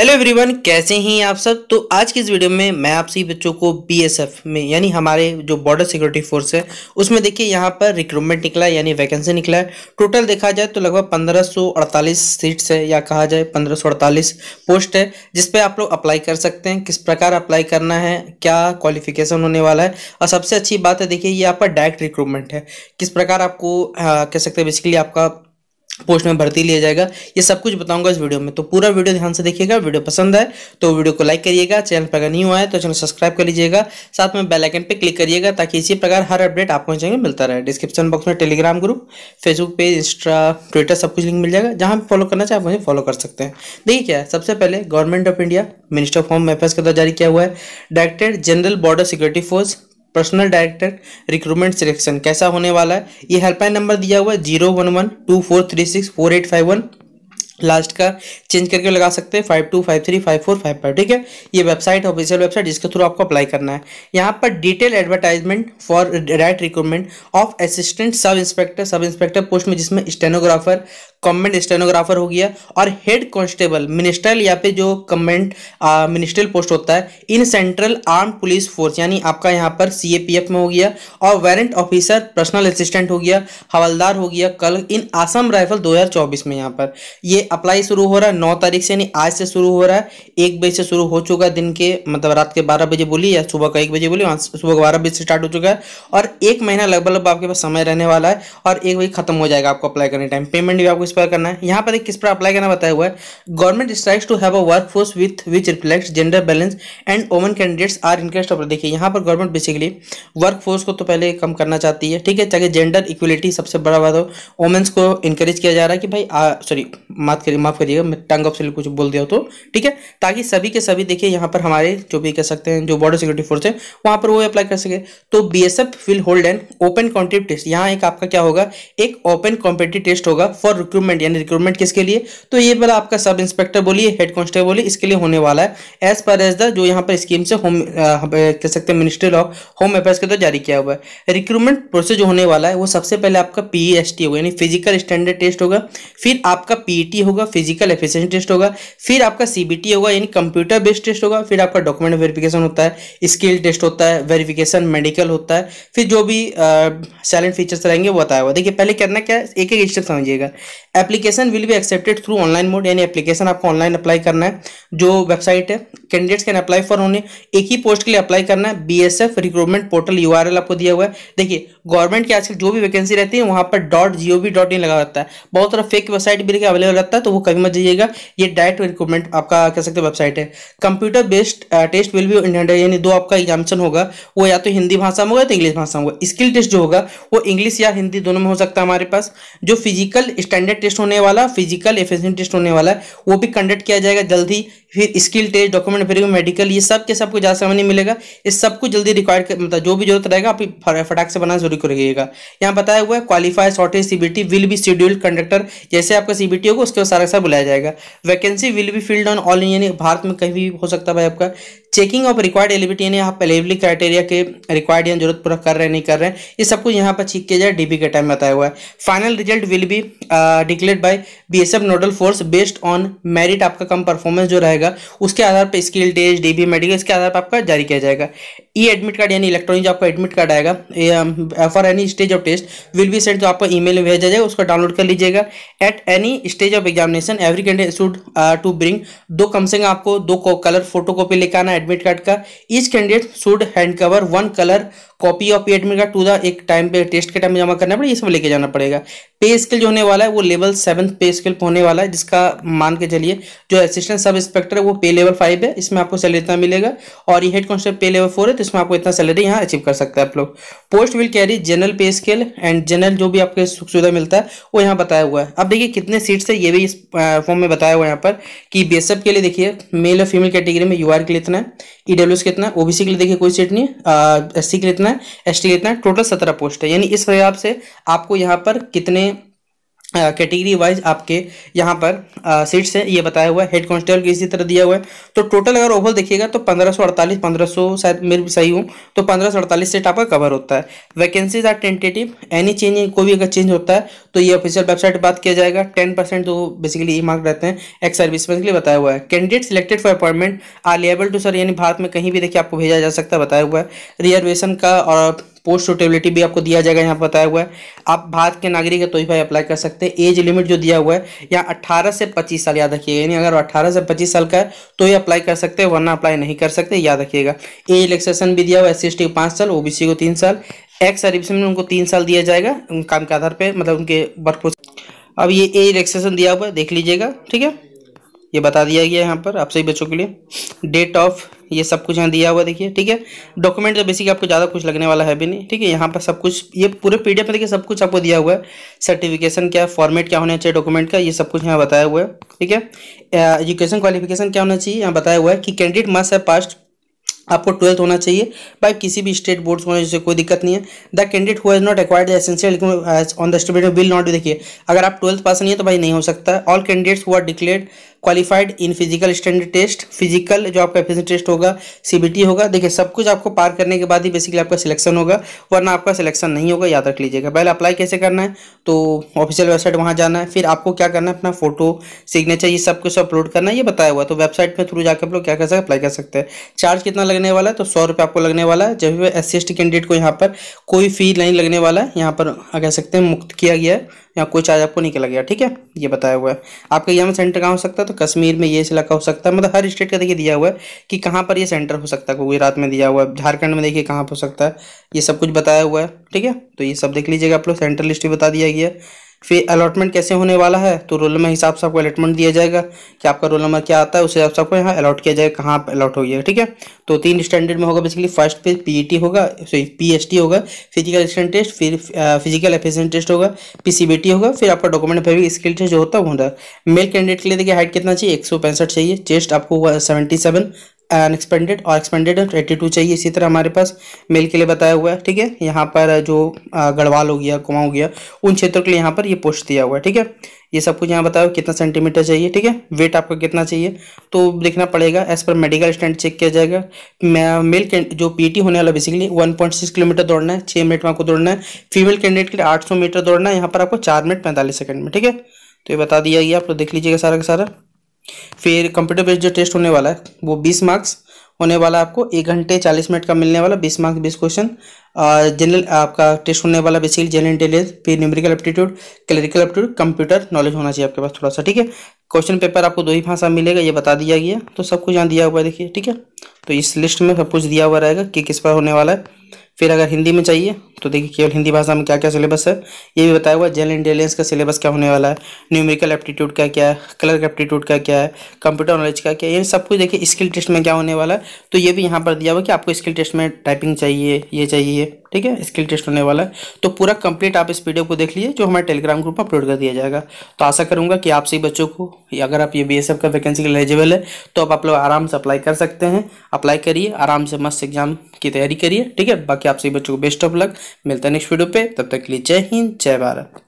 hello everyone कैसे हैं आप सब तो आज की इस वीडियो में मैं आप सभी बच्चों को बीएसएफ में यानी हमारे जो बॉर्डर सिक्योरिटी फोर्स है उसमें देखिए यहाँ पर रिक्रूटमेंट निकला है यानी वैकेंसी निकला है टोटल देखा जाए तो लगभग 1548 सीट्स है या कहा जाए 1548 पोस्ट है जिसपे आप लोग अप्लाई कर सकते हैं किस प्रकार अप्लाई करना है क्या क्वालिफिकेशन होने वाला है और सबसे अच्छी बात है देखिए ये आपका डायरेक्ट रिक्रूटमेंट है किस प्रकार आपको हाँ, कह सकते हैं बेसिकली आपका पोस्ट में भर्ती लिया जाएगा ये सब कुछ बताऊंगा इस वीडियो में तो पूरा वीडियो ध्यान से देखिएगा वीडियो पसंद है तो वीडियो को लाइक करिएगा चैनल पर अगर नहीं हुआ है तो चैनल सब्सक्राइब कर लीजिएगा साथ में बेल आइकन पे क्लिक करिएगा ताकि इसी प्रकार हर अपडेट आपको चाहिए मिलता रहे डिस्क्रिप्शन बॉक्स में Telegram group Facebook page Insta Twitter सब कुछ लिंक मिल जाएगा जहाँ भी फॉलो करना चाहे वहीं फॉलो कर सकते हैं देखिए क्या है सबसे पहले government of India minister of home affairs के द्वारा तो जारी किया हुआ है director general border security force personal director recruitment selection कैसा होने वाला है ये हेल्पलाइन नंबर दिया हुआ है zero one one two four three six four eight five one last का चेंज करके लगा सकते हैं five two five three five four five five ठीक है ये वेबसाइट है ऑफिशियल वेबसाइट जिसके थ्रू आपको अप्लाई करना है यहाँ पर detail advertisement for right recruitment of assistant sub inspector sub inspector post में जिसमें स्टेनोग्राफर कमेंट स्टेनोग्राफर हो गया और हेड कॉन्स्टेबल मिनिस्ट्रल यहाँ पे जो कमेंट मिनिस्ट्रल पोस्ट होता है in central arm police force यानी आपका यहाँ पर सी में हो गया और वारंट ऑफिसर पर्सनल असिस्टेंट हो गया हवलदार हो गया कल इन आसम राइफल दो में यहाँ पर ये अप्लाई शुरू हो रहा है नौ तारीख से यानी आज से शुरू हो रहा है एक बजे से शुरू हो चुका है दिन के मतलब रात के बारह बजे बोली या सुबह का एक बजे बोलिए सुबह के बारह बजे से स्टार्ट हो चुका है और एक महीना लगभग लगभग आपके पास समय रहने वाला है और एक बजे खत्म हो जाएगा आपको अप्लाई करने टाइम पेमेंट भी आपको इस पर करना है यहाँ पर एक किस पर अप्लाई करना बताया हुआ है government strikes to have a work force with which reflect gender balance and women candidates are interest offer देखिए यहाँ पर गवर्नमेंट बेसिकली वर्क फोर्स को तो पहले कम करना चाहती है ठीक है चाहे जेंडर इक्वलिटी सबसे बड़ा बात हो वोमेंस को इंकरेज किया जा रहा है कि भाई सॉरी बात करिए माफ़ करिएगा मैं टंग ऑफ सेल कुछ बोल दिया तो ठीक है ताकि सभी के सभी देखिए यहाँ पर हमारे जो भी कह सकते हैं जो बॉर्डर सिक्योरिटी फोर्स है वहाँ पर वो अप्लाई कर सके तो B S F will hold and open competitive test यहाँ एक आपका क्या होगा एक ओपन कॉम्पिटिव टेस्ट होगा फॉर रिक्रूटमेंट यानी रिक्रूटमेंट किसके लिए तो ये वाला आपका सब इंस्पेक्टर बोलिए हेड कॉन्स्टेबल बोलिए इसके लिए होने वाला है एज पर एज द जो यहाँ पर स्कीम से होम कह सकते हैं मिनिस्ट्री ऑफ होम अफेयर्स के द्वारा तो जारी किया हुआ है रिक्रूटमेंट प्रोसेस जो होने वाला है वो सबसे पहले आपका पी e होगा यानी फिजिकल स्टैंडर्ड टेस्ट होगा फिर आपका पी e होगा होगा फिजिकल एफिशिएंसी टेस्ट होगा फिर आपका सीबीटी होगा यानी कंप्यूटर बेस्ड टेस्ट होगा फिर आपका डॉक्यूमेंट वेरिफिकेशन होता है स्किल टेस्ट होता है वेरिफिकेशन मेडिकल होता है फिर जो भी सैलेंट फीचर्स रहेंगे वो बताया हुआ देखिए पहले करना क्या है एक एक स्टेप समझिएगा application will be accepted through online mode यानी एप्लीकेशन आपको ऑनलाइन अप्लाई करना है जो वेबसाइट है candidates can apply for only एक ही पोस्ट के लिए अप्लाई करना है B S F recruitment portal U R L आपको दिया हुआ है देखिए गवर्नमेंट की आजकल जो भी वैकेंसी रहती है वहाँ पर dot G O V dot in लगा रहता है बहुत सारा फेक वेबसाइट भी अवेलेबल रहता है तो वो कभी मत जाइएगा ये डायरेक्ट रिक्रूटमेंट आपका कह सकते वेबसाइट है कंप्यूटर बेस्ड टेस्ट विल भी यानी दो आपका एग्जामिशन होगा वो या तो हिंदी भाषा में होगा तो इंग्लिश भाषा में होगा स्किल टेस्ट जो होगा वो इंग्लिश या हिंदी दोनों में हो सकता है हमारे पास जो फिजिकल स्टैंडर्ड टेस्ट होने वाला फिजिकल एफिशिएंट टेस्ट होने वाला है वो भी कंडक्ट किया जाएगा जल्द ही फिर skill test document government free medical ये सब के सब कुछ ज़्यादा समय नहीं मिलेगा इस सब कुछ जल्दी रिक्वायर मतलब जो भी जरूरत रहेगा आप फटाक से बनाना जरूर करिएगा यहाँ बताया हुआ है qualified shortage CBT will be scheduled conductor जैसे आपका सीबीटी होगा उसके बाद सारा सा बुलाया जाएगा vacancy will be filled on all India Bharat में कहीं भी हो सकता है आपका चेकिंग ऑफ रिक्वायर्ड एलिबिलिटी यानी आप एलिबिलिटी क्राइटेरिया के रिक्वायर्ड या जरूरत पूरा कर रहे हैं नहीं कर रहे हैं ये सब कुछ यहाँ पर चीख किया जाए डीबी के टाइम में बताया हुआ है final result will be declared by BSF nodal force based on merit आपका कम परफॉर्मेंस जो रहेगा उसके आधार पर स्किल टेस्ट बी मेडिकल इसके आधार पर आपका जारी किया जाएगा ई एडमिट कार्ड यानी इलेक्ट्रॉनिक जो आपका एडमिट कार्ड आएगा for any stage of test will be send जो आपको ई में भेजा जाएगा उसको डाउनलोड कर लीजिएगा at any stage of examination every candidate should to bring दो कम से कम आपको दो कलर फोटो कॉपी लेकर आना एडमिट कार्ड का each candidate should hand cover one colour copy of admit card to the एक टाइम पे टेस्ट के टाइम जमा करना पड़ेगा ये सब लेके जाना पड़ेगा पे स्केल जो होने वाला है वो लेवल सेवन्थ पे स्केल होने वाला है जिसका मान के चलिए जो असिस्टेंट सब इंस्पेक्टर है वो पे लेवल फाइव है इसमें आपको सैलरी इतना मिलेगा और ये head constable pay level four है तो इसमें आपको इतना सैलरी यहाँ अचीव कर सकते हैं आप लोग post will carry general pay scale and general जो भी आपके सुख सुविधा मिलता है वो यहाँ बताया हुआ है अब देखिए कितने सीट्स है ये भी इस फॉर्म में बताया हुआ है यहाँ पर कि बी के लिए देखिए मेल और फीमेल कैटेगरी में यू के लिए इतना है ई e कितना है ओबीसी के लिए देखिए कोई सीट नहीं एस एस के लिए इतना है एस के लिए इतना है टोटल सत्रह पोस्ट है यानी इस हिसाब से आपको यहाँ पर कितने कैटेगरी वाइज आपके यहाँ पर सीट्स है ये बताया हुआ है हेड कांस्टेबल की इसी तरह दिया हुआ है तो टोटल अगर ओवरऑल देखिएगा तो 1548 1500 शायद मेरे सही हूँ तो 1548 सीट आपका कवर होता है vacancies are tentative any change कोई भी अगर चेंज होता है तो ये ऑफिशियल वेबसाइट पर बात किया जाएगा टेन परसेंट जो बेसिकली ई मार्क रहते हैं एक्स सर्विसमैन के लिए बताया हुआ है candidate selected for appointment are liable to serve यानी भारत में कहीं भी देखिए आपको भेजा जा सकता है बताया हुआ है रिजर्वेशन का और पोस्ट सुटेबिलिटी भी आपको दिया जाएगा यहाँ बताया हुआ है आप भारत के नागरिक है तो ही भाई अप्लाई कर सकते हैं एज लिमिट जो दिया हुआ है यहाँ अट्ठारह से पच्चीस साल याद रखिएगा यानी अगर अट्ठारह से पच्चीस साल का है तो ही अप्लाई कर सकते हैं वरना अप्लाई नहीं कर सकते याद रखिएगा एज रिलेक्सेशन भी दिया हुआ है एस सी को साल ओ को तीन साल एक्स सर्विस में उनको तीन साल दिया जाएगा उन काम के आधार पर मतलब उनके वर्क अब ये एज रिलेक्सेशन दिया हुआ है देख लीजिएगा ठीक है ये बता दिया गया यहाँ पर आप सभी बच्चों के लिए डेट ऑफ ये सब कुछ यहाँ दिया हुआ देखिए ठीक है डॉक्यूमेंट तो बेसिक आपको ज़्यादा कुछ लगने वाला है भी नहीं ठीक है यहाँ पर सब कुछ ये पूरे पीडीएफ में देखिए सब कुछ आपको दिया हुआ है सर्टिफिकेशन क्या फॉर्मेट क्या होना चाहिए डॉक्यूमेंट का ये सब कुछ यहाँ बताया हुआ है ठीक है एजुकेशन क्वालिफिकेशन क्या होना चाहिए यहाँ बताया हुआ है कि कैंडिडेट मस्ट है पास्ट आपको ट्वेल्थ होना चाहिए बाई किसी भी स्टेट बोर्ड होना जिससे कोई दिक्कत नहीं है the candidate who is not acquired essential on the student will not देखिए अगर आप ट्वेल्थ पास नहीं है तो भाई नहीं हो सकता all candidates who declared qualified in physical standard test physical जो आपका एफिशिएंट टेस्ट होगा सीबीटी होगा देखिए सब कुछ आपको पार करने के बाद ही बेसिकली आपका सिलेक्शन होगा वरना आपका सिलेक्शन नहीं होगा याद रख लीजिएगा पहले अप्लाई कैसे करना है तो ऑफिशियल वेबसाइट वहाँ जाना है फिर आपको क्या करना है अपना फोटो सिग्नेचर ये सब कुछ अपलोड करना है ये बताया हुआ तो वेबसाइट पर थ्रू जाकर आप लोग क्या कर सकते अप्लाई कर सकते हैं चार्ज कितना लगने वाला है तो सौ आपको लगने वाला है जब भी एस सी कैंडिडेट को यहाँ पर कोई फी नहीं लगने वाला है यहाँ पर कह सकते हैं मुक्त किया गया है यहाँ कोई चार्ज आपको नहीं लगेगा ठीक है ये बताया हुआ है आपका एग्जाम सेंटर कहाँ हो सकता है तो कश्मीर में ये इलाका हो सकता है मतलब हर स्टेट का देखिए दिया हुआ है कि कहाँ पर ये सेंटर हो सकता है गुजरात में दिया हुआ है झारखंड में देखिए कहाँ पर हो सकता है ये सब कुछ बताया हुआ है ठीक है तो ये सब देख लीजिएगा आप लोग सेंट्रल लिस्ट भी बता दिया गया है फिर अलॉटमेंट कैसे होने वाला है तो रोल नंबर हिसाब से आपको अलॉटमेंट दिया जाएगा कि आपका रोल नंबर क्या आता है उस हिसाब से आपको यहाँ अलॉट किया जाएगा कहाँ पर अलॉट हो गया ठीक है तो तीन स्टैंडर्ड में होगा बेसिकली फर्स्ट पे पी e होगा सॉरी टी होगा फिजिकल स्टैंड टेस्ट फिर फिजिकल एफिशन टेस्ट होगा पी होगा फिर आपका डॉक्यूमेंट फेविक स्किल टेस्ट जो होता है वो होता है मेल कैंडिडेट के लिए देखिए हाइट कितना चाहिए एक चाहिए चेस्ट आपको हुआ सेवेंटी अनएक्सपेंडेड और एक्सपेंडेड एट्टी टू चाहिए इसी तरह हमारे पास मेल के लिए बताया हुआ है ठीक है यहाँ पर जो गढ़वाल हो गया कुआ हो गया उन क्षेत्रों के लिए यहाँ पर ये पोस्ट दिया हुआ है ठीक है ये सब कुछ यहाँ बताया कितना सेंटीमीटर चाहिए ठीक है वेट आपका कितना चाहिए तो देखना पड़ेगा as per medical stand check किया जाएगा मेल जो पी होने वाला बेसिकली वन किलोमीटर दौड़ना है छः मिनट में आपको दौड़ना है फीमेल कैंडिडेट के लिए आठ मीटर दौड़ना है यहाँ पर आपको चार मिनट पैंतालीस सेकंड में ठीक है तो ये बता दिया गया आप लोग देख लीजिएगा सारा का सारा फिर कंप्यूटर बेस्ड जो टेस्ट होने वाला है वो बीस मार्क्स होने वाला आपको एक घंटे चालीस मिनट का मिलने वाला बीस मार्क्स बीस क्वेश्चन जनरल आपका टेस्ट होने वाला बेसिकली जनरल इंटेलिजेंस फिर numerical aptitude clerical aptitude computer knowledge होना चाहिए आपके पास थोड़ा सा ठीक है क्वेश्चन पेपर आपको दो ही भाषा मिलेगा ये बता दिया गया तो सब कुछ यहाँ दिया हुआ है देखिए ठीक है तो इस लिस्ट में सब कुछ दिया हुआ रहेगा कि किस पर होने वाला है फिर अगर हिंदी में चाहिए तो देखिए केवल हिंदी भाषा में क्या क्या सिलेबस है ये भी बताया हुआ है इंटेलिजेंस का सिलेबस क्या होने वाला है न्यूमेरिकल एप्टीट्यूड का क्या है कलर एप्टीट्यूड का क्या है कंप्यूटर नॉलेज का क्या है ये सब कुछ देखिए स्किल टेस्ट में क्या होने वाला है तो ये भी यहाँ पर दिया हुआ कि आपको स्किल टेस्ट में टाइपिंग चाहिए ये चाहिए ठीक है स्किल टेस्ट होने वाला है तो पूरा कंप्लीट आप इस वीडियो को देख लीजिए जो हमारे टेलीग्राम ग्रुप पर अपलोड कर दिया जाएगा तो आशा करूंगा कि आप सभी बच्चों को अगर आप ये बी का वैकेंसी के एलिजिबल है तो आप आप लोग आराम से अप्लाई कर सकते हैं अप्लाई करिए आराम से मस्त एग्जाम की तैयारी करिए ठीक है बाकी आप सभी बच्चों को बेस्ट ऑफ लक मिलता है नेक्स्ट वीडियो पर तब तक के लिए जय हिंद जय भारत